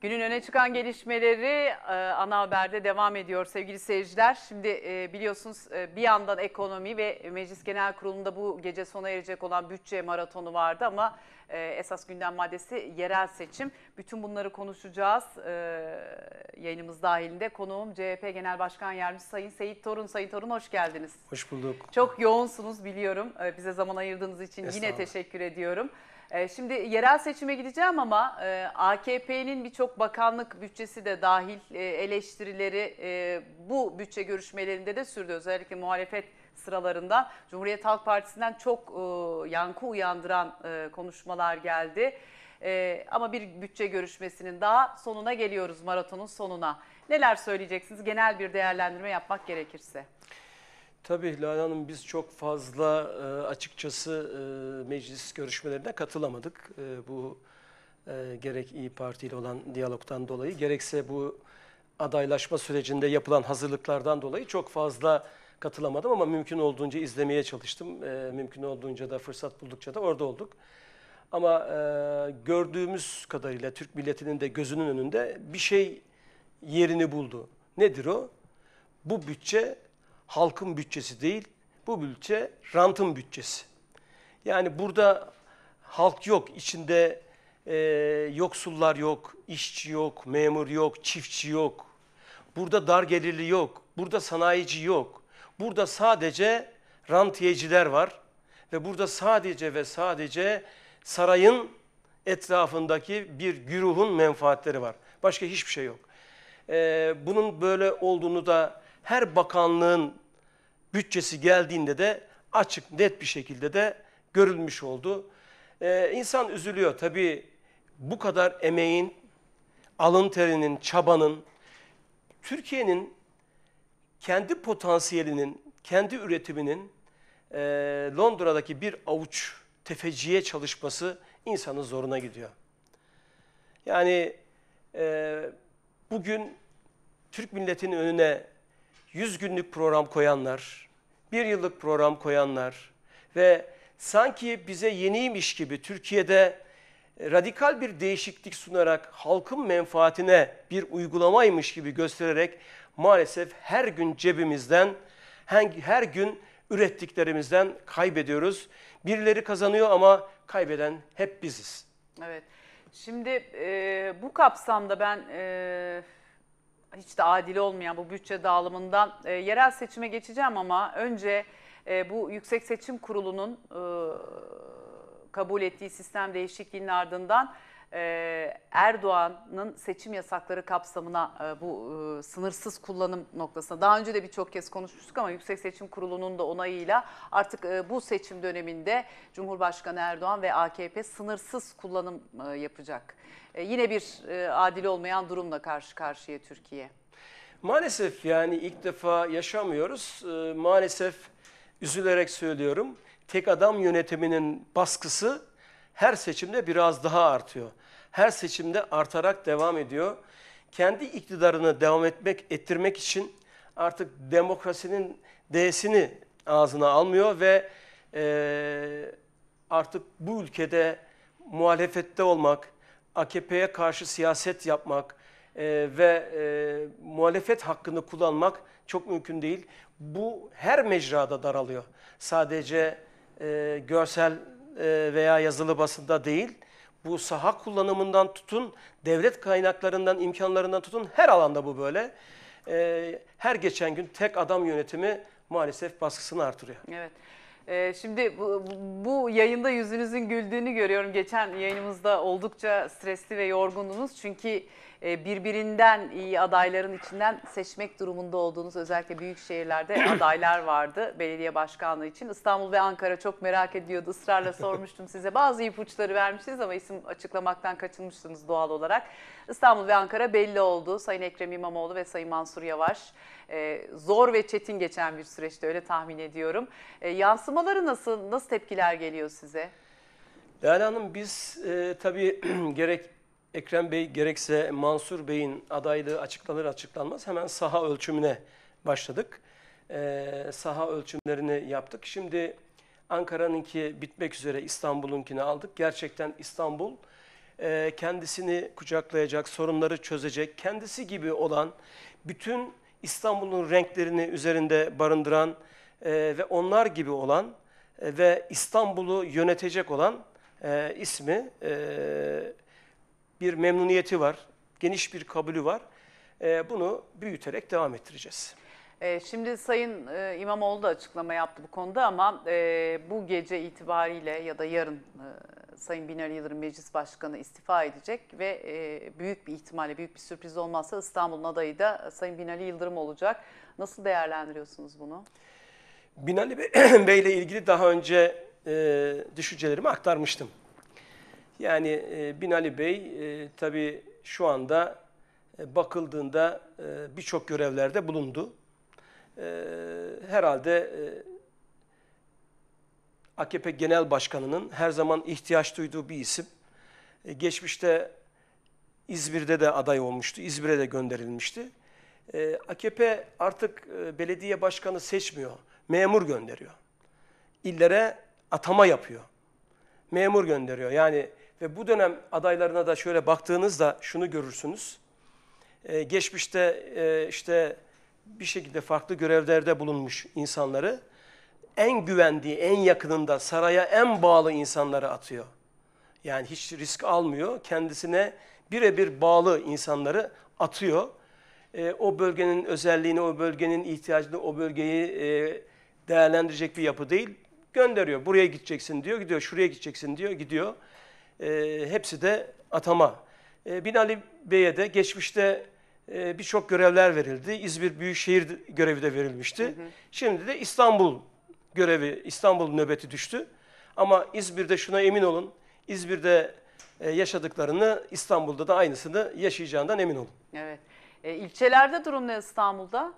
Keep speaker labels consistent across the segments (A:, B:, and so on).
A: Günün öne çıkan gelişmeleri e, ana haberde devam ediyor sevgili seyirciler. Şimdi e, biliyorsunuz e, bir yandan ekonomi ve Meclis Genel Kurulu'nda bu gece sona erecek olan bütçe maratonu vardı ama esas gündem maddesi yerel seçim. Bütün bunları konuşacağız yayınımız dahilinde. Konuğum CHP Genel Başkan Yardımcısı Sayın Seyit Torun. Sayın Torun hoş geldiniz. Hoş bulduk. Çok yoğunsunuz biliyorum. Bize zaman ayırdığınız için yine teşekkür ediyorum. Ee, şimdi yerel seçime gideceğim ama e, AKP'nin birçok bakanlık bütçesi de dahil e, eleştirileri e, bu bütçe görüşmelerinde de sürdü. Özellikle muhalefet sıralarında Cumhuriyet Halk Partisi'nden çok yankı uyandıran konuşmalar geldi. Ama bir bütçe görüşmesinin daha sonuna geliyoruz maratonun sonuna. Neler söyleyeceksiniz genel bir değerlendirme yapmak gerekirse?
B: Tabii Hilal Hanım biz çok fazla e, açıkçası e, meclis görüşmelerine katılamadık. E, bu gerek İyi Parti ile olan diyalogtan dolayı gerekse bu adaylaşma sürecinde yapılan hazırlıklardan dolayı çok fazla katılamadım ama mümkün olduğunca izlemeye çalıştım. mümkün olduğunca da fırsat buldukça da orada olduk. Ama gördüğümüz kadarıyla Türk milletinin de gözünün önünde bir şey yerini buldu. Nedir o? Bu bütçe halkın bütçesi değil, bu bütçe rantın bütçesi. Yani burada halk yok, içinde e, yoksullar yok, işçi yok, memur yok, çiftçi yok. Burada dar gelirli yok, burada sanayici yok. Burada sadece rantiyeciler var ve burada sadece ve sadece sarayın etrafındaki bir güruhun menfaatleri var. Başka hiçbir şey yok. Ee, bunun böyle olduğunu da her bakanlığın bütçesi geldiğinde de açık net bir şekilde de görülmüş oldu. Ee, insan üzülüyor tabii bu kadar emeğin, alın terinin, çabanın, Türkiye'nin kendi potansiyelinin, kendi üretiminin e, Londra'daki bir avuç tefeciye çalışması insanın zoruna gidiyor. Yani e, bugün Türk milletinin önüne 100 günlük program koyanlar, bir yıllık program koyanlar ve sanki bize yeniymiş gibi Türkiye'de e, radikal bir değişiklik sunarak halkın menfaatine bir uygulamaymış gibi göstererek maalesef her gün cebimizden, her gün ürettiklerimizden kaybediyoruz. Birileri kazanıyor ama kaybeden hep biziz.
A: Evet. Şimdi e, bu kapsamda ben e, hiç de adil olmayan bu bütçe dağılımından e, yerel seçime geçeceğim ama önce e, bu Yüksek Seçim Kurulu'nun e, kabul ettiği sistem değişikliğinin ardından ee, Erdoğan'ın seçim yasakları kapsamına e, bu e, sınırsız kullanım noktasına daha önce de birçok kez konuşmuştuk ama Yüksek Seçim Kurulu'nun da onayıyla artık e, bu seçim döneminde Cumhurbaşkanı Erdoğan ve AKP sınırsız kullanım yapacak. Yine bir adil olmayan durumla karşı karşıya Türkiye.
B: Maalesef yani ilk defa yaşamıyoruz. Maalesef üzülerek söylüyorum. Tek adam yönetiminin baskısı her seçimde biraz daha artıyor. Her seçimde artarak devam ediyor. Kendi iktidarını devam etmek, ettirmek için artık demokrasinin D'sini ağzına almıyor ve e, artık bu ülkede muhalefette olmak, AKP'ye karşı siyaset yapmak e, ve e, muhalefet hakkını kullanmak çok mümkün değil. Bu her mecrada daralıyor. Sadece e, görsel e, veya yazılı basında değil, bu saha kullanımından tutun, devlet kaynaklarından, imkanlarından tutun her alanda bu böyle. E, her geçen gün tek adam yönetimi maalesef baskısını artırıyor.
A: Evet. E, şimdi bu, bu yayında yüzünüzün güldüğünü görüyorum. Geçen yayınımızda oldukça stresli ve yorgundunuz. Çünkü e, birbirinden iyi adayların içinden seçmek durumunda olduğunuz özellikle büyük şehirlerde adaylar vardı belediye başkanlığı için. İstanbul ve Ankara çok merak ediyordu. Israrla sormuştum size. Bazı ipuçları vermişsiniz ama isim açıklamaktan kaçınmışsınız doğal olarak. İstanbul ve Ankara belli oldu. Sayın Ekrem İmamoğlu ve Sayın Mansur Yavaş e, zor ve çetin geçen bir süreçte öyle tahmin ediyorum. E, yansımaları nasıl, nasıl tepkiler geliyor size?
B: Değerli Hanım biz e, tabii gerek Ekrem Bey gerekse Mansur Bey'in adaylığı açıklanır açıklanmaz hemen saha ölçümüne başladık. Ee, saha ölçümlerini yaptık. Şimdi Ankara'nınki bitmek üzere İstanbul'unkini aldık. Gerçekten İstanbul e, kendisini kucaklayacak, sorunları çözecek, kendisi gibi olan bütün İstanbul'un renklerini üzerinde barındıran e, ve onlar gibi olan e, ve İstanbul'u yönetecek olan e, ismi e, bir memnuniyeti var, geniş bir kabulü var. Ee, bunu büyüterek devam ettireceğiz. Ee, şimdi Sayın e, İmamoğlu da açıklama yaptı bu konuda ama e, bu gece
A: itibariyle ya da yarın e, Sayın Binali Yıldırım Meclis Başkanı istifa edecek ve büyük bir ihtimalle büyük bir sürpriz olmazsa İstanbul'un adayı da Sayın Binali Yıldırım olacak. Nasıl değerlendiriyorsunuz bunu?
B: Binali Bey ile ilgili daha önce düşüncelerimi aktarmıştım. Yani e, Binali Bey e, tabii şu anda e, bakıldığında e, birçok görevlerde bulundu. E, herhalde e, AKP Genel Başkanı'nın her zaman ihtiyaç duyduğu bir isim. geçmişte İzmir'de de aday olmuştu, İzmir'e de gönderilmişti. E, AKP artık belediye başkanı seçmiyor, memur gönderiyor. İllere atama yapıyor, memur gönderiyor. Yani ve bu dönem adaylarına da şöyle baktığınızda şunu görürsünüz. Ee, geçmişte e, işte bir şekilde farklı görevlerde bulunmuş insanları en güvendiği, en yakınında saraya en bağlı insanları atıyor. Yani hiç risk almıyor. Kendisine birebir bağlı insanları atıyor. E, o bölgenin özelliğini, o bölgenin ihtiyacını, o bölgeyi e, değerlendirecek bir yapı değil. Gönderiyor. Buraya gideceksin diyor, gidiyor. Şuraya gideceksin diyor, gidiyor e, hepsi de atama. E, Binali Bey'e de geçmişte e, birçok görevler verildi. İzmir Büyükşehir görevi de verilmişti. Hı hı. Şimdi de İstanbul görevi, İstanbul nöbeti düştü. Ama İzmir'de şuna emin olun, İzmir'de e, yaşadıklarını İstanbul'da da aynısını yaşayacağından emin olun.
A: Evet. E, ilçelerde durum ne İstanbul'da?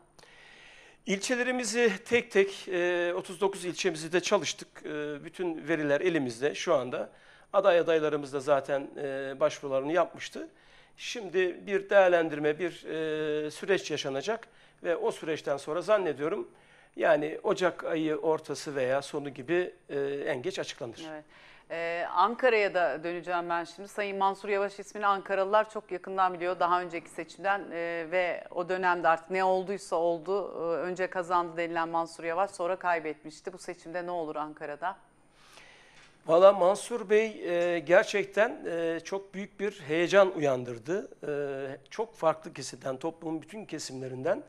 B: İlçelerimizi tek tek 39 e, ilçemizi de çalıştık. E, bütün veriler elimizde şu anda. Aday adaylarımız da zaten e, başvurularını yapmıştı. Şimdi bir değerlendirme, bir e, süreç yaşanacak ve o süreçten sonra zannediyorum yani Ocak ayı ortası veya sonu gibi e, en geç açıklanır.
A: Evet. Ee, Ankara'ya da döneceğim ben şimdi. Sayın Mansur Yavaş ismini Ankaralılar çok yakından biliyor daha önceki seçimden e, ve o dönemde artık ne olduysa oldu. E, önce kazandı denilen Mansur Yavaş sonra kaybetmişti. Bu seçimde ne olur Ankara'da?
B: Valla Mansur Bey e, gerçekten e, çok büyük bir heyecan uyandırdı. E, çok farklı kesimden, toplumun bütün kesimlerinden.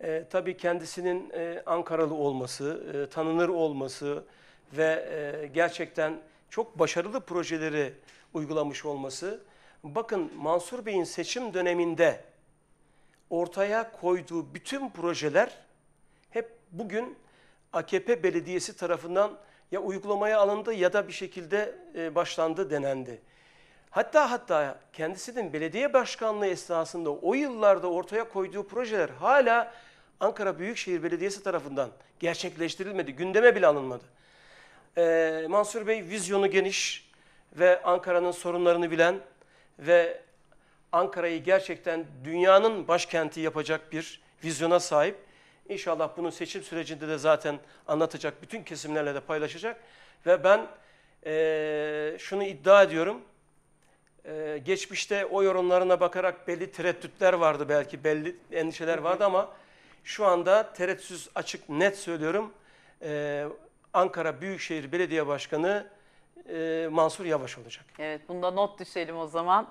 B: E, tabii kendisinin e, Ankaralı olması, e, tanınır olması ve e, gerçekten çok başarılı projeleri uygulamış olması. Bakın Mansur Bey'in seçim döneminde ortaya koyduğu bütün projeler hep bugün AKP belediyesi tarafından ya uygulamaya alındı ya da bir şekilde e, başlandı denendi. Hatta hatta kendisinin belediye başkanlığı esnasında o yıllarda ortaya koyduğu projeler hala Ankara Büyükşehir Belediyesi tarafından gerçekleştirilmedi, gündeme bile alınmadı. Ee, Mansur Bey vizyonu geniş ve Ankara'nın sorunlarını bilen ve Ankara'yı gerçekten dünyanın başkenti yapacak bir vizyona sahip. İnşallah bunu seçim sürecinde de zaten anlatacak, bütün kesimlerle de paylaşacak. Ve ben e, şunu iddia ediyorum. E, geçmişte o yorumlarına bakarak belli tereddütler vardı belki, belli endişeler vardı ama şu anda tereddütsüz açık net söylüyorum. E, Ankara Büyükşehir Belediye Başkanı e, Mansur Yavaş olacak.
A: Evet bunda not düşelim o zaman.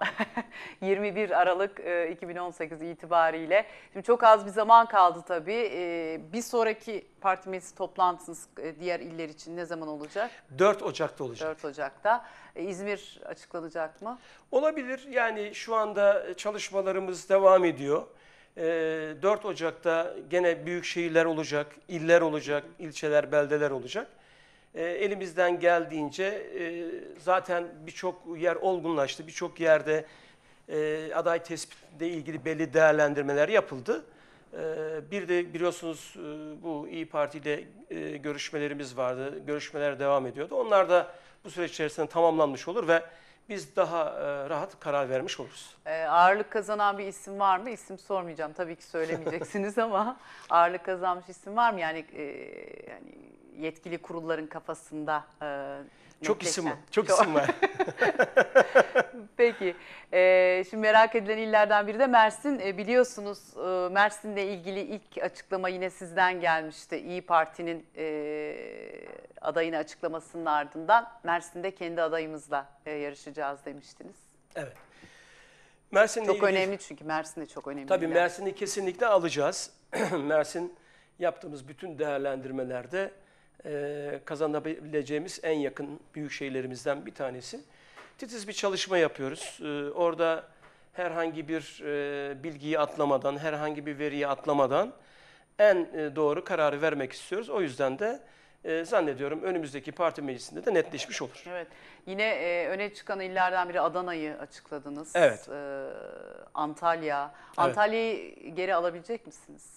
A: 21 Aralık e, 2018 itibariyle. Şimdi çok az bir zaman kaldı tabii. E, bir sonraki parti meclisi toplantınız e, diğer iller için ne zaman olacak? 4
B: Ocak'ta olacak. 4 Ocak'ta. E, İzmir açıklanacak mı? Olabilir. Yani şu anda çalışmalarımız devam ediyor. 4 e, Ocak'ta gene büyük şehirler olacak, iller olacak, ilçeler, beldeler olacak. E, elimizden geldiğince e, zaten birçok yer olgunlaştı. Birçok yerde e, aday tespitle ilgili belli değerlendirmeler yapıldı. E, bir de biliyorsunuz e, bu İyi Parti ile e, görüşmelerimiz vardı. Görüşmeler devam ediyordu. Onlar da bu süreç içerisinde tamamlanmış olur ve biz daha e, rahat karar vermiş oluruz.
A: E, ağırlık kazanan bir isim var mı? İsim sormayacağım tabii ki söylemeyeceksiniz ama ağırlık kazanmış isim var mı? Yani, e, yani yetkili kurulların kafasında... E,
B: çok isim var. Çok isim var.
A: Peki. Ee, şimdi merak edilen illerden biri de Mersin. Ee, biliyorsunuz e, Mersin'le ilgili ilk açıklama yine sizden gelmişti. İyi Parti'nin e, adayını açıklamasının ardından Mersin'de kendi adayımızla e, yarışacağız demiştiniz.
B: Evet. Mersin'le çok ilgili... önemli
A: çünkü Mersin'de
B: çok önemli. Tabii Mersin'i kesinlikle alacağız. Mersin yaptığımız bütün değerlendirmelerde e, kazanabileceğimiz en yakın büyük şeylerimizden bir tanesi. Titiz bir çalışma yapıyoruz. E, orada herhangi bir e, bilgiyi atlamadan, herhangi bir veriyi atlamadan en e, doğru kararı vermek istiyoruz. O yüzden de e, zannediyorum önümüzdeki parti meclisinde de netleşmiş olur.
A: Evet. Yine e, öne çıkan illerden biri Adana'yı açıkladınız. Evet. E, Antalya. Antalya'yı geri alabilecek misiniz?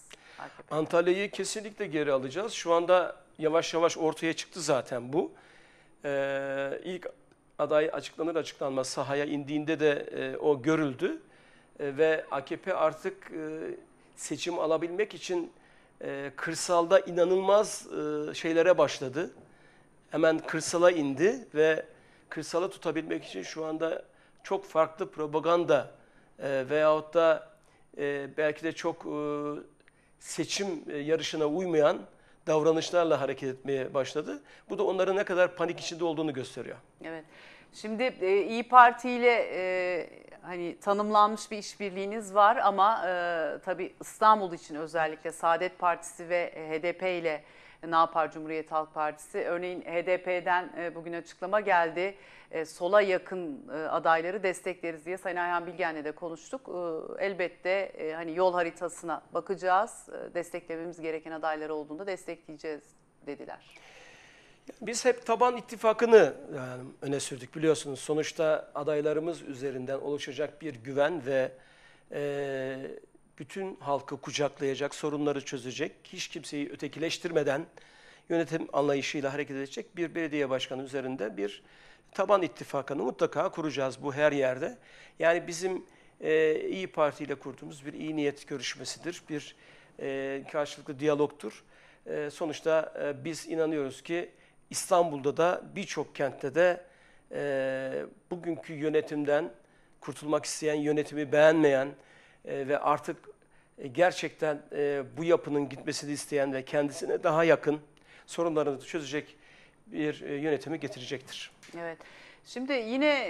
B: Antalya'yı kesinlikle geri alacağız. Şu anda yavaş yavaş ortaya çıktı zaten bu. Ee, ilk aday açıklanır açıklanmaz sahaya indiğinde de e, o görüldü. E, ve AKP artık e, seçim alabilmek için e, kırsalda inanılmaz e, şeylere başladı. Hemen kırsala indi ve kırsala tutabilmek için şu anda çok farklı propaganda e, veyahut da e, belki de çok... E, seçim e, yarışına uymayan davranışlarla hareket etmeye başladı. Bu da onların ne kadar panik içinde olduğunu gösteriyor.
A: Evet. Şimdi e, İyi Parti ile e, hani tanımlanmış bir işbirliğiniz var ama e, tabii İstanbul için özellikle Saadet Partisi ve HDP ile e, ne yapar Cumhuriyet Halk Partisi? Örneğin HDP'den e, bugün açıklama geldi. E, sola yakın adayları destekleriz diye Sayın Ayhan Bilgen'le de konuştuk. Elbette hani yol haritasına bakacağız. Desteklememiz gereken adaylar olduğunda destekleyeceğiz dediler.
B: Biz hep taban ittifakını yani öne sürdük biliyorsunuz. Sonuçta adaylarımız üzerinden oluşacak bir güven ve e, bütün halkı kucaklayacak, sorunları çözecek, hiç kimseyi ötekileştirmeden yönetim anlayışıyla hareket edecek bir belediye başkanı üzerinde bir taban ittifakını mutlaka kuracağız bu her yerde. Yani bizim e, İyi Parti ile kurduğumuz bir iyi niyet görüşmesidir, bir e, karşılıklı diyalogtur. E, sonuçta e, biz inanıyoruz ki İstanbul'da da birçok kentte de e, bugünkü yönetimden kurtulmak isteyen, yönetimi beğenmeyen, e, ve artık e, gerçekten e, bu yapının gitmesini isteyen ve kendisine daha yakın sorunlarını çözecek bir yönetimi getirecektir.
A: Evet. Şimdi yine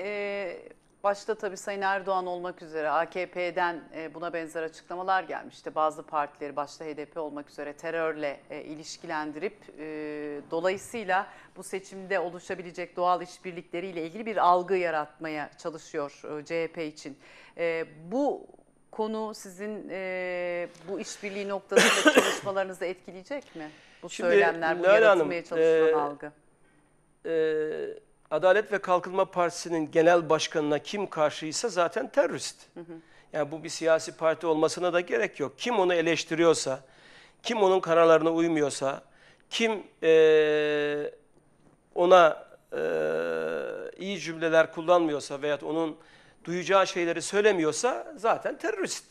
A: başta tabii Sayın Erdoğan olmak üzere AKP'den buna benzer açıklamalar gelmişti. Bazı partileri başta HDP olmak üzere terörle ilişkilendirip dolayısıyla bu seçimde oluşabilecek doğal işbirlikleriyle ilgili bir algı yaratmaya çalışıyor CHP için. bu konu sizin e, bu işbirliği noktasında çalışmalarınızı etkileyecek mi? Bu Şimdi, söylemler, bu Lale yaratılmaya Hanım, çalışılan e,
B: algı. E, Adalet ve Kalkınma Partisi'nin genel başkanına kim karşıysa zaten terörist. Hı hı. Yani bu bir siyasi parti olmasına da gerek yok. Kim onu eleştiriyorsa, kim onun kararlarına uymuyorsa, kim e, ona e, iyi cümleler kullanmıyorsa veyahut onun duyacağı şeyleri söylemiyorsa zaten terörist.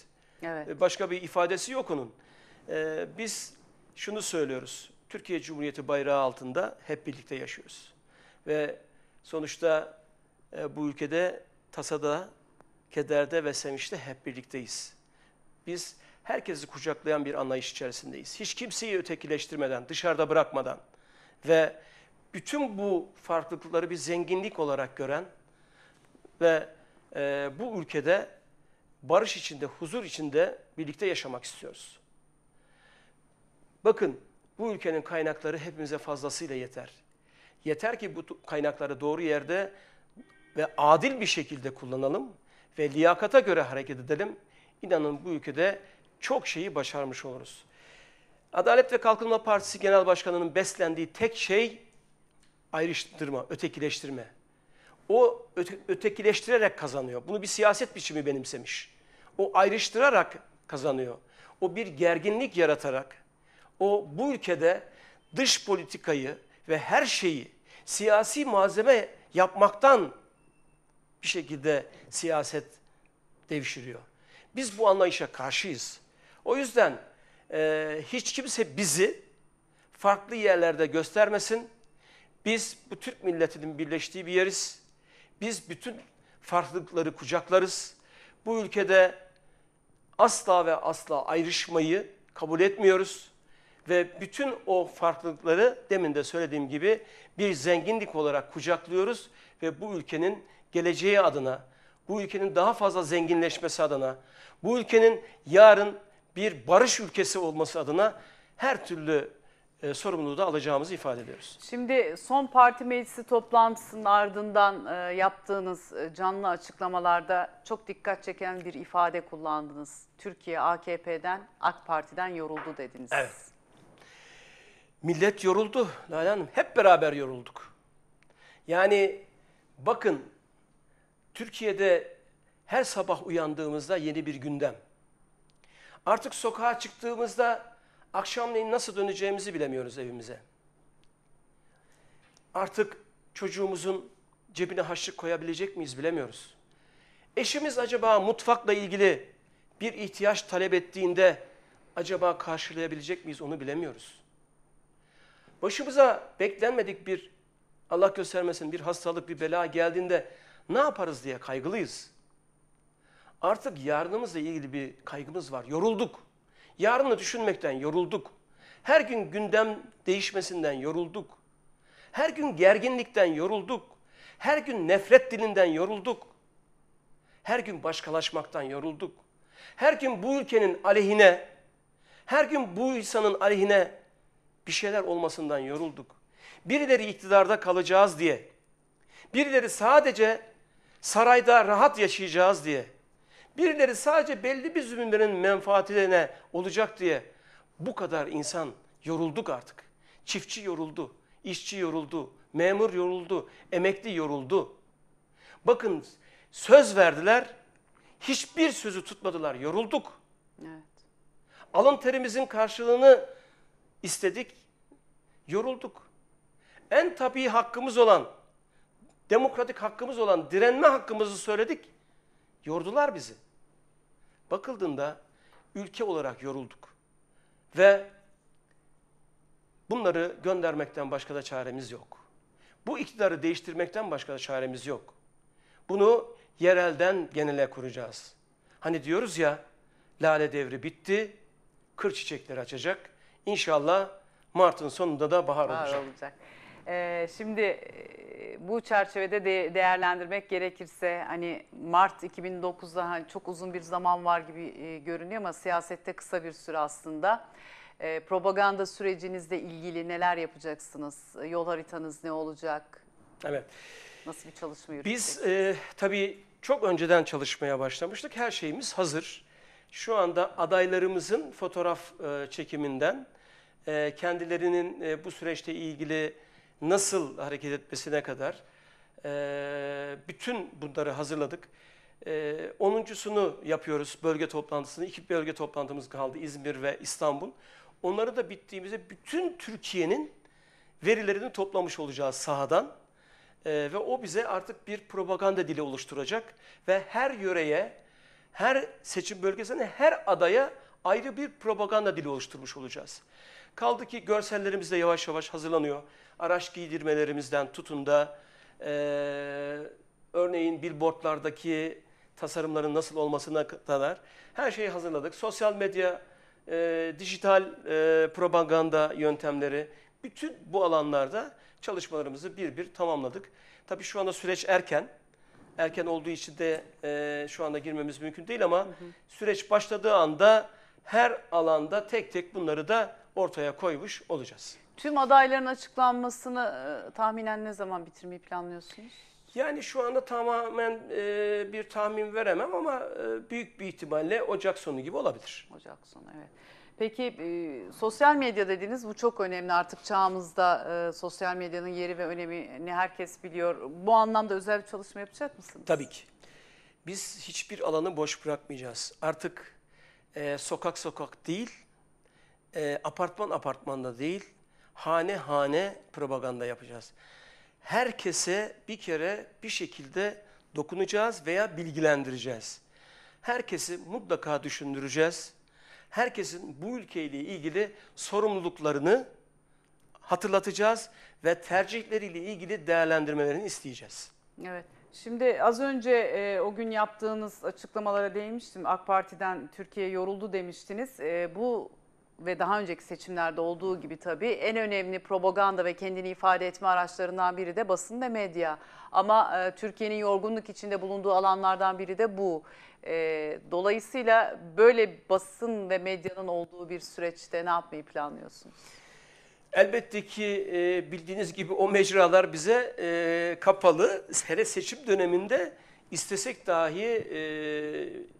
B: Evet. E, başka bir ifadesi yok onun. Ee, biz şunu söylüyoruz. Türkiye Cumhuriyeti bayrağı altında hep birlikte yaşıyoruz. Ve sonuçta e, bu ülkede tasada, kederde ve sevinçte hep birlikteyiz. Biz herkesi kucaklayan bir anlayış içerisindeyiz. Hiç kimseyi ötekileştirmeden, dışarıda bırakmadan ve bütün bu farklılıkları bir zenginlik olarak gören ve e, bu ülkede barış içinde, huzur içinde birlikte yaşamak istiyoruz. Bakın bu ülkenin kaynakları hepimize fazlasıyla yeter. Yeter ki bu kaynakları doğru yerde ve adil bir şekilde kullanalım ve liyakata göre hareket edelim. İnanın bu ülkede çok şeyi başarmış oluruz. Adalet ve Kalkınma Partisi Genel Başkanı'nın beslendiği tek şey ayrıştırma, ötekileştirme. O ötekileştirerek kazanıyor. Bunu bir siyaset biçimi benimsemiş. O ayrıştırarak kazanıyor. O bir gerginlik yaratarak, o bu ülkede dış politikayı ve her şeyi siyasi malzeme yapmaktan bir şekilde siyaset devşiriyor. Biz bu anlayışa karşıyız. O yüzden e, hiç kimse bizi farklı yerlerde göstermesin. Biz bu Türk milletinin birleştiği bir yeriz. Biz bütün farklılıkları kucaklarız. Bu ülkede asla ve asla ayrışmayı kabul etmiyoruz. Ve bütün o farklılıkları demin de söylediğim gibi bir zenginlik olarak kucaklıyoruz ve bu ülkenin geleceği adına, bu ülkenin daha fazla zenginleşmesi adına, bu ülkenin yarın bir barış ülkesi olması adına her türlü e, sorumluluğu da alacağımızı ifade ediyoruz.
A: Şimdi son parti meclisi toplantısının ardından e, yaptığınız e, canlı açıklamalarda çok dikkat çeken bir ifade kullandınız. Türkiye AKP'den, AK Parti'den yoruldu dediniz. Evet.
B: Millet yoruldu Lale Hanım. Hep beraber yorulduk. Yani bakın Türkiye'de her sabah uyandığımızda yeni bir gündem. Artık sokağa çıktığımızda Akşamleyin nasıl döneceğimizi bilemiyoruz evimize. Artık çocuğumuzun cebine haşlık koyabilecek miyiz bilemiyoruz. Eşimiz acaba mutfakla ilgili bir ihtiyaç talep ettiğinde acaba karşılayabilecek miyiz onu bilemiyoruz. Başımıza beklenmedik bir Allah göstermesin bir hastalık bir bela geldiğinde ne yaparız diye kaygılıyız. Artık yarınımızla ilgili bir kaygımız var. Yorulduk. Yarını düşünmekten yorulduk. Her gün gündem değişmesinden yorulduk. Her gün gerginlikten yorulduk. Her gün nefret dilinden yorulduk. Her gün başkalaşmaktan yorulduk. Her gün bu ülkenin aleyhine, her gün bu insanın aleyhine bir şeyler olmasından yorulduk. Birileri iktidarda kalacağız diye, birileri sadece sarayda rahat yaşayacağız diye, Birileri sadece belli bir zümrenin menfaatine olacak diye bu kadar insan yorulduk artık. Çiftçi yoruldu, işçi yoruldu, memur yoruldu, emekli yoruldu. Bakın söz verdiler, hiçbir sözü tutmadılar, yorulduk. Evet. Alın terimizin karşılığını istedik, yorulduk. En tabii hakkımız olan, demokratik hakkımız olan direnme hakkımızı söyledik, yordular bizi. Bakıldığında ülke olarak yorulduk ve bunları göndermekten başka da çaremiz yok. Bu iktidarı değiştirmekten başka da çaremiz yok. Bunu yerelden genele kuracağız. Hani diyoruz ya, lale devri bitti, kır çiçekleri açacak. İnşallah Mart'ın sonunda da bahar, bahar olacak. olacak.
A: Ee, e, şimdi bu çerçevede de değerlendirmek gerekirse hani Mart 2009'da hani çok uzun bir zaman var gibi e, görünüyor ama siyasette kısa bir süre aslında. E, propaganda sürecinizle ilgili neler yapacaksınız? Yol haritanız ne olacak? Evet. Nasıl bir çalışma
B: yürütecek? Biz e, tabii çok önceden çalışmaya başlamıştık. Her şeyimiz hazır. Şu anda adaylarımızın fotoğraf e, çekiminden, e, kendilerinin e, bu süreçte ilgili nasıl hareket etmesine kadar e, bütün bunları hazırladık. E, onuncusunu yapıyoruz bölge toplantısını. İki bölge toplantımız kaldı İzmir ve İstanbul. Onları da bittiğimizde bütün Türkiye'nin verilerini toplamış olacağız sahadan. E, ve o bize artık bir propaganda dili oluşturacak ve her yöreye, her seçim bölgesine, her adaya ayrı bir propaganda dili oluşturmuş olacağız. Kaldı ki görsellerimiz de yavaş yavaş hazırlanıyor. Araç giydirmelerimizden tutun da e, örneğin billboardlardaki tasarımların nasıl olmasına kadar her şeyi hazırladık. Sosyal medya, e, dijital e, propaganda yöntemleri bütün bu alanlarda çalışmalarımızı bir bir tamamladık. Tabii şu anda süreç erken. Erken olduğu için de e, şu anda girmemiz mümkün değil ama hı hı. süreç başladığı anda her alanda tek tek bunları da ortaya koymuş olacağız.
A: Tüm adayların açıklanmasını e, tahminen ne zaman bitirmeyi planlıyorsunuz?
B: Yani şu anda tamamen e, bir tahmin veremem ama e, büyük bir ihtimalle Ocak sonu gibi olabilir. Ocak sonu evet.
A: Peki e, sosyal medya dediniz bu çok önemli artık çağımızda e, sosyal medyanın yeri ve önemini herkes
B: biliyor. Bu anlamda özel bir çalışma yapacak mısınız? Tabii ki. Biz hiçbir alanı boş bırakmayacağız. Artık e, sokak sokak değil, e, apartman apartmanda değil, hane hane propaganda yapacağız. Herkese bir kere bir şekilde dokunacağız veya bilgilendireceğiz. Herkesi mutlaka düşündüreceğiz. Herkesin bu ülkeyle ilgili sorumluluklarını hatırlatacağız ve tercihleriyle ilgili değerlendirmelerini isteyeceğiz.
A: Evet. Şimdi az önce e, o gün yaptığınız açıklamalara değmiştim. AK Parti'den Türkiye yoruldu demiştiniz. E, bu ve daha önceki seçimlerde olduğu gibi tabii en önemli propaganda ve kendini ifade etme araçlarından biri de basın ve medya. Ama e, Türkiye'nin yorgunluk içinde bulunduğu alanlardan biri de bu. E, dolayısıyla böyle basın ve medyanın olduğu bir süreçte ne yapmayı
B: planlıyorsunuz? Elbette ki e, bildiğiniz gibi o mecralar bize e, kapalı. Hele seçim döneminde istesek dahi e,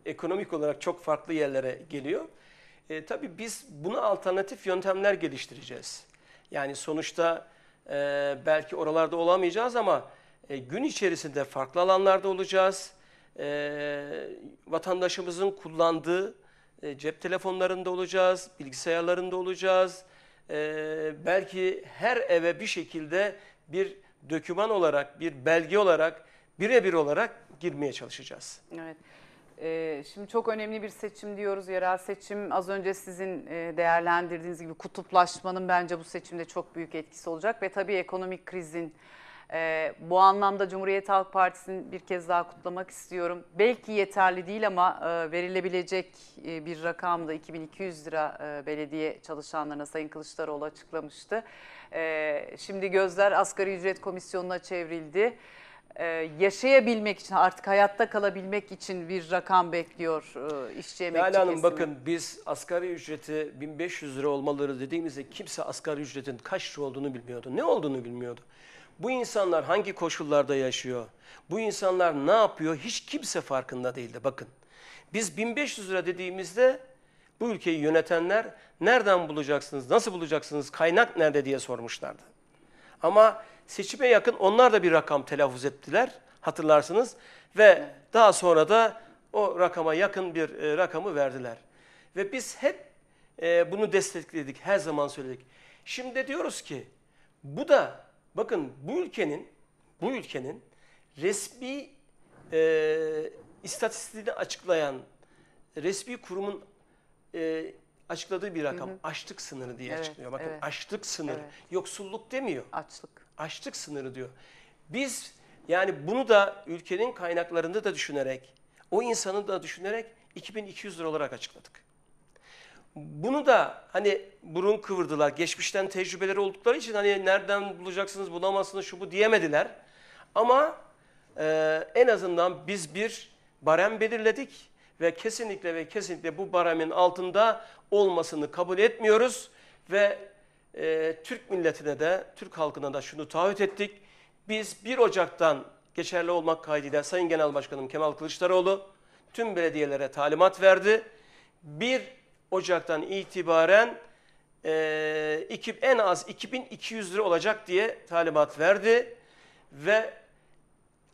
B: ekonomik olarak çok farklı yerlere geliyor. E, tabii biz buna alternatif yöntemler geliştireceğiz. Yani sonuçta e, belki oralarda olamayacağız ama e, gün içerisinde farklı alanlarda olacağız. E, vatandaşımızın kullandığı e, cep telefonlarında olacağız, bilgisayarlarında olacağız e, belki her eve bir şekilde bir döküman olarak, bir belge olarak, birebir olarak girmeye çalışacağız.
A: Evet. Ee, şimdi çok önemli bir seçim diyoruz. Yerel seçim az önce sizin e, değerlendirdiğiniz gibi kutuplaşmanın bence bu seçimde çok büyük etkisi olacak ve tabii ekonomik krizin e, bu anlamda Cumhuriyet Halk Partisi'ni bir kez daha kutlamak istiyorum. Belki yeterli değil ama e, verilebilecek e, bir rakamda 2200 lira e, belediye çalışanlarına Sayın Kılıçdaroğlu açıklamıştı. E, şimdi gözler asgari ücret komisyonuna çevrildi. Ee, yaşayabilmek için artık hayatta kalabilmek için bir rakam bekliyor e, işçi emekçi Lala Hanım kesimi. bakın
B: biz asgari ücreti 1500 lira olmaları dediğimizde kimse asgari ücretin kaç lira olduğunu bilmiyordu. Ne olduğunu bilmiyordu. Bu insanlar hangi koşullarda yaşıyor? Bu insanlar ne yapıyor? Hiç kimse farkında değildi. Bakın biz 1500 lira dediğimizde bu ülkeyi yönetenler nereden bulacaksınız, nasıl bulacaksınız, kaynak nerede diye sormuşlardı. Ama seçime yakın onlar da bir rakam telaffuz ettiler hatırlarsınız ve daha sonra da o rakama yakın bir e, rakamı verdiler. Ve biz hep e, bunu destekledik, her zaman söyledik. Şimdi diyoruz ki bu da Bakın bu ülkenin bu ülkenin resmi e, istatistiğini açıklayan resmi kurumun e, açıkladığı bir rakam hı hı. açlık sınırı diye evet, açıklıyor. Bakın evet. açlık sınırı. Evet. Yoksulluk demiyor. Açlık. Açlık sınırı diyor. Biz yani bunu da ülkenin kaynaklarında da düşünerek, o insanı da düşünerek 2200 lira olarak açıkladık. Bunu da hani burun kıvırdılar. Geçmişten tecrübeleri oldukları için hani nereden bulacaksınız bulamazsınız şu bu diyemediler. Ama e, en azından biz bir barem belirledik ve kesinlikle ve kesinlikle bu baremin altında olmasını kabul etmiyoruz. Ve e, Türk milletine de Türk halkına da şunu taahhüt ettik. Biz 1 Ocak'tan geçerli olmak kaydıyla Sayın Genel Başkanım Kemal Kılıçdaroğlu tüm belediyelere talimat verdi. Bir Ocak'tan itibaren e, iki, en az 2200 lira olacak diye talimat verdi. Ve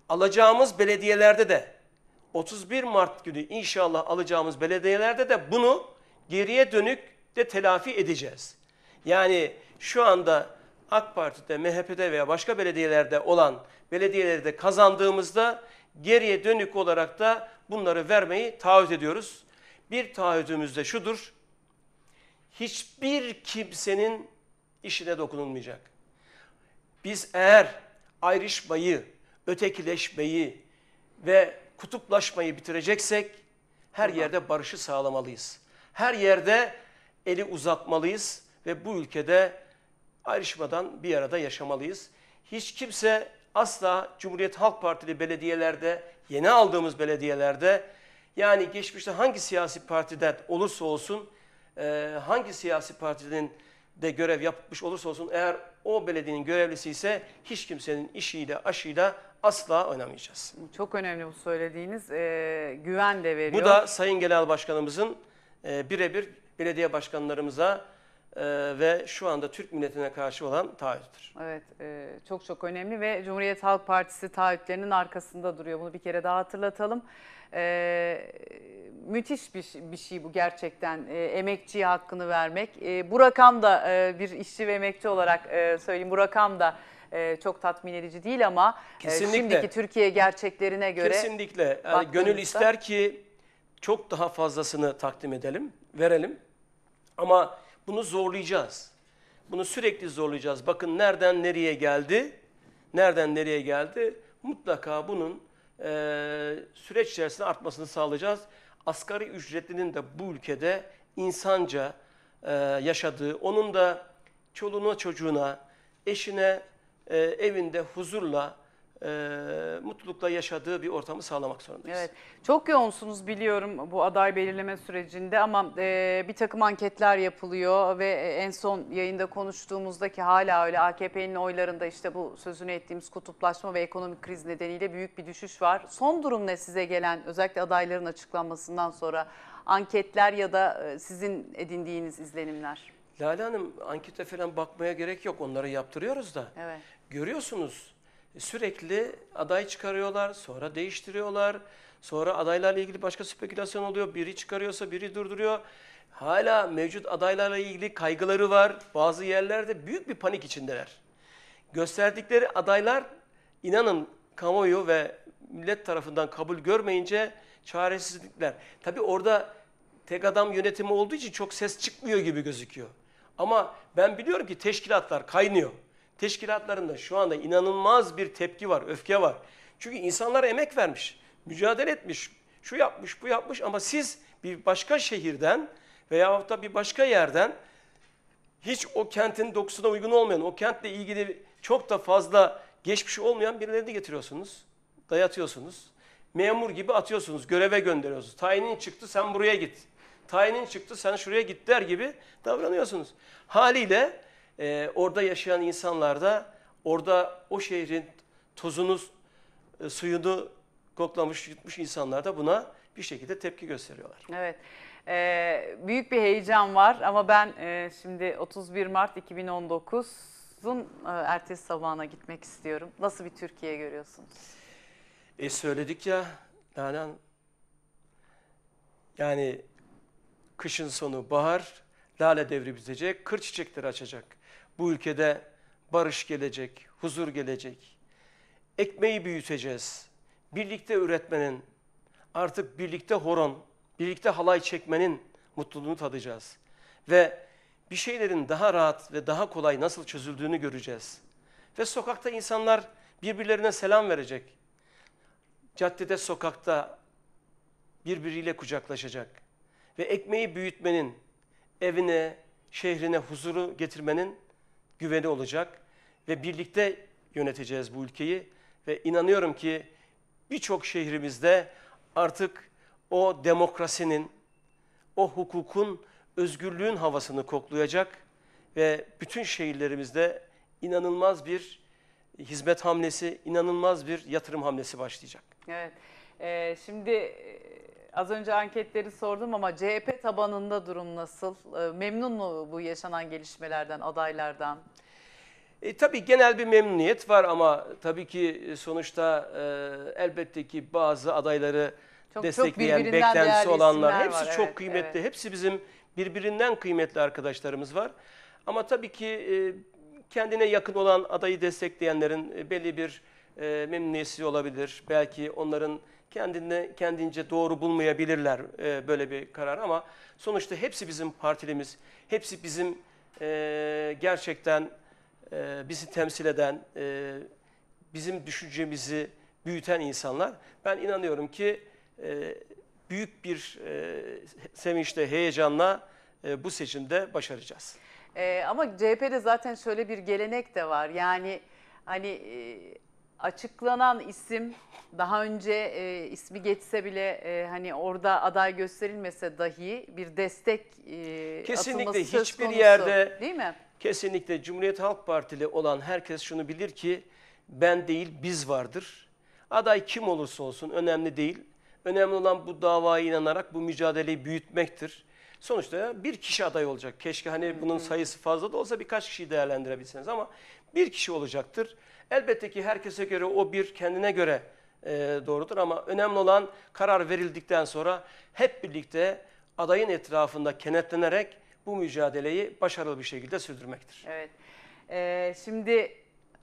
B: alacağımız belediyelerde de 31 Mart günü inşallah alacağımız belediyelerde de bunu geriye dönük de telafi edeceğiz. Yani şu anda AK Parti'de, MHP'de veya başka belediyelerde olan belediyelerde kazandığımızda geriye dönük olarak da bunları vermeyi taahhüt ediyoruz bir taahhüdümüz de şudur. Hiçbir kimsenin işine dokunulmayacak. Biz eğer ayrışmayı, ötekileşmeyi ve kutuplaşmayı bitireceksek her yerde barışı sağlamalıyız. Her yerde eli uzatmalıyız ve bu ülkede ayrışmadan bir arada yaşamalıyız. Hiç kimse asla Cumhuriyet Halk Partili belediyelerde, yeni aldığımız belediyelerde yani geçmişte hangi siyasi partiden olursa olsun, e, hangi siyasi partinin de görev yapmış olursa olsun eğer o belediyenin görevlisi ise hiç kimsenin işiyle aşıyla asla oynamayacağız.
A: Çok önemli bu söylediğiniz e, güven de veriyor. Bu da
B: Sayın Genel Başkanımızın e, birebir belediye başkanlarımıza e, ve şu anda Türk milletine karşı olan taahhüttür.
A: Evet e, çok çok önemli ve Cumhuriyet Halk Partisi taahhütlerinin arkasında duruyor. Bunu bir kere daha hatırlatalım. E, müthiş bir, bir şey bu gerçekten e, emekçiye hakkını vermek. E, bu rakam da e, bir işçi ve emekçi olarak e, söyleyeyim bu rakam da e, çok tatmin edici değil ama
B: e, Kesinlikle. E, şimdiki
A: Türkiye gerçeklerine göre. Kesinlikle yani gönül ister
B: ki çok daha fazlasını takdim edelim, verelim ama... Bunu zorlayacağız. Bunu sürekli zorlayacağız. Bakın nereden nereye geldi? Nereden nereye geldi? Mutlaka bunun e, süreç içerisinde artmasını sağlayacağız. Asgari ücretlinin de bu ülkede insanca e, yaşadığı, onun da çoluğuna çocuğuna, eşine, e, evinde huzurla e, mutlulukla yaşadığı bir ortamı sağlamak zorundayız. Evet. Çok yoğunsunuz biliyorum bu aday belirleme sürecinde
A: ama e, bir takım anketler yapılıyor ve e, en son yayında konuştuğumuzdaki hala öyle AKP'nin oylarında işte bu sözünü ettiğimiz kutuplaşma ve ekonomik kriz nedeniyle büyük bir düşüş var. Son durum ne size gelen özellikle adayların açıklanmasından sonra anketler ya da e, sizin edindiğiniz izlenimler?
B: Lale Hanım ankete falan bakmaya gerek yok onları yaptırıyoruz da. Evet. Görüyorsunuz sürekli aday çıkarıyorlar, sonra değiştiriyorlar. Sonra adaylarla ilgili başka spekülasyon oluyor. Biri çıkarıyorsa biri durduruyor. Hala mevcut adaylarla ilgili kaygıları var. Bazı yerlerde büyük bir panik içindeler. Gösterdikleri adaylar inanın kamuoyu ve millet tarafından kabul görmeyince çaresizlikler. Tabii orada tek adam yönetimi olduğu için çok ses çıkmıyor gibi gözüküyor. Ama ben biliyorum ki teşkilatlar kaynıyor teşkilatlarında şu anda inanılmaz bir tepki var, öfke var. Çünkü insanlar emek vermiş, mücadele etmiş, şu yapmış, bu yapmış ama siz bir başka şehirden veya da bir başka yerden hiç o kentin dokusuna uygun olmayan, o kentle ilgili çok da fazla geçmiş olmayan birilerini getiriyorsunuz, dayatıyorsunuz. Memur gibi atıyorsunuz, göreve gönderiyorsunuz. Tayinin çıktı sen buraya git. Tayinin çıktı sen şuraya git der gibi davranıyorsunuz. Haliyle e, orada yaşayan insanlar da orada o şehrin tozunu, e, suyunu koklamış, yutmuş insanlar da buna bir şekilde tepki gösteriyorlar.
A: Evet. Ee, büyük bir heyecan var ama ben e, şimdi 31 Mart 2019'un e, ertesi sabahına gitmek istiyorum. Nasıl bir Türkiye görüyorsunuz?
B: E söyledik ya Nalan yani kışın sonu bahar, lale devri bitecek, kır çiçekleri açacak. Bu ülkede barış gelecek, huzur gelecek. Ekmeği büyüteceğiz. Birlikte üretmenin, artık birlikte horon, birlikte halay çekmenin mutluluğunu tadacağız. Ve bir şeylerin daha rahat ve daha kolay nasıl çözüldüğünü göreceğiz. Ve sokakta insanlar birbirlerine selam verecek. Caddede, sokakta birbiriyle kucaklaşacak. Ve ekmeği büyütmenin, evine, şehrine huzuru getirmenin güveni olacak ve birlikte yöneteceğiz bu ülkeyi ve inanıyorum ki birçok şehrimizde artık o demokrasinin, o hukukun, özgürlüğün havasını koklayacak ve bütün şehirlerimizde inanılmaz bir hizmet hamlesi, inanılmaz bir yatırım hamlesi başlayacak.
A: Evet. Ee, şimdi Az önce anketleri sordum ama CHP tabanında durum nasıl? Ee, memnun mu bu yaşanan gelişmelerden, adaylardan?
B: E, tabii genel bir memnuniyet var ama tabii ki sonuçta e, elbette ki bazı adayları çok, destekleyen, çok beklentisi olanlar hepsi var, evet, çok kıymetli. Evet. Hepsi bizim birbirinden kıymetli arkadaşlarımız var. Ama tabii ki e, kendine yakın olan adayı destekleyenlerin e, belli bir e, memnuniyeti olabilir. Belki onların kendine kendince doğru bulmayabilirler e, böyle bir karar ama sonuçta hepsi bizim partilimiz, hepsi bizim e, gerçekten e, bizi temsil eden, e, bizim düşüncemizi büyüten insanlar. Ben inanıyorum ki e, büyük bir e, sevinçle, heyecanla e, bu seçimde başaracağız.
A: E, ama CHP'de zaten şöyle bir gelenek de var yani hani... E, açıklanan isim daha önce e, ismi geçse bile e, hani orada aday gösterilmese dahi bir destek e, Kesinlikle atılması söz hiçbir konusu, yerde değil mi?
B: Kesinlikle Cumhuriyet Halk Partili olan herkes şunu bilir ki ben değil biz vardır. Aday kim olursa olsun önemli değil. Önemli olan bu davaya inanarak bu mücadeleyi büyütmektir. Sonuçta bir kişi aday olacak. Keşke hani bunun sayısı fazla da olsa birkaç kişiyi değerlendirebilseniz ama bir kişi olacaktır. Elbette ki herkese göre o bir kendine göre e, doğrudur ama önemli olan karar verildikten sonra hep birlikte adayın etrafında kenetlenerek bu mücadeleyi başarılı bir şekilde sürdürmektir.
A: Evet. Ee, şimdi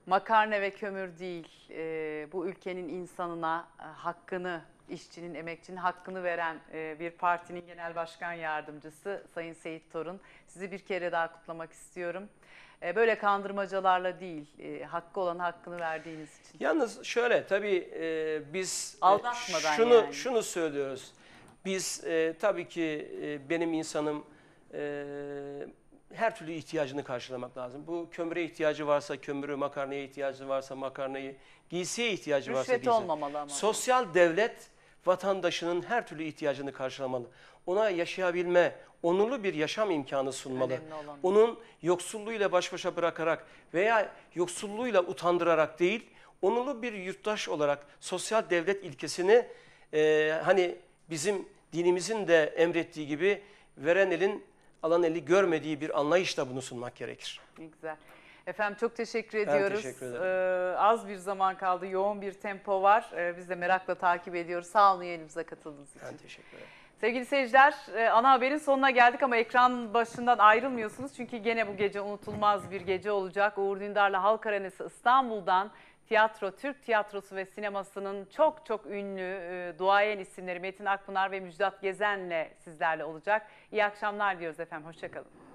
A: makarna ve kömür değil e, bu ülkenin insanına e, hakkını işçinin, emekçinin hakkını veren e, bir partinin genel başkan yardımcısı Sayın Seyit Torun. Sizi bir kere daha kutlamak istiyorum. E, böyle kandırmacalarla değil, e, hakkı olan hakkını verdiğiniz için.
B: Yalnız şöyle tabii e, biz Aldatmadan şunu yani. şunu söylüyoruz. Biz tabii ki benim insanım her türlü ihtiyacını karşılamak lazım. Bu kömüre ihtiyacı varsa kömürü, makarnaya ihtiyacı varsa makarnayı, giysiye ihtiyacı Rüşvet varsa giysi. olmamalı ama. Sosyal devlet vatandaşının her türlü ihtiyacını karşılamalı. Ona yaşayabilme, onurlu bir yaşam imkanı sunmalı. Onun yoksulluğuyla baş başa bırakarak veya yoksulluğuyla utandırarak değil, onurlu bir yurttaş olarak sosyal devlet ilkesini e, hani bizim dinimizin de emrettiği gibi veren elin alan eli görmediği bir anlayışla bunu sunmak gerekir.
A: Güzel. Efendim çok teşekkür ben ediyoruz. Teşekkür ederim. Ee, az bir zaman kaldı, yoğun bir tempo var. Ee, biz de merakla takip ediyoruz. Sağ olun elimize katıldığınız için. Ben teşekkür ederim. Sevgili seyirciler e, ana haberin sonuna geldik ama ekran başından ayrılmıyorsunuz. Çünkü gene bu gece unutulmaz bir gece olacak. Uğur Dündar'la Halk Arenası İstanbul'dan tiyatro, Türk tiyatrosu ve sinemasının çok çok ünlü e, duayen isimleri Metin Akpınar ve Müjdat Gezen'le sizlerle olacak. İyi akşamlar diyoruz efendim. Hoşçakalın.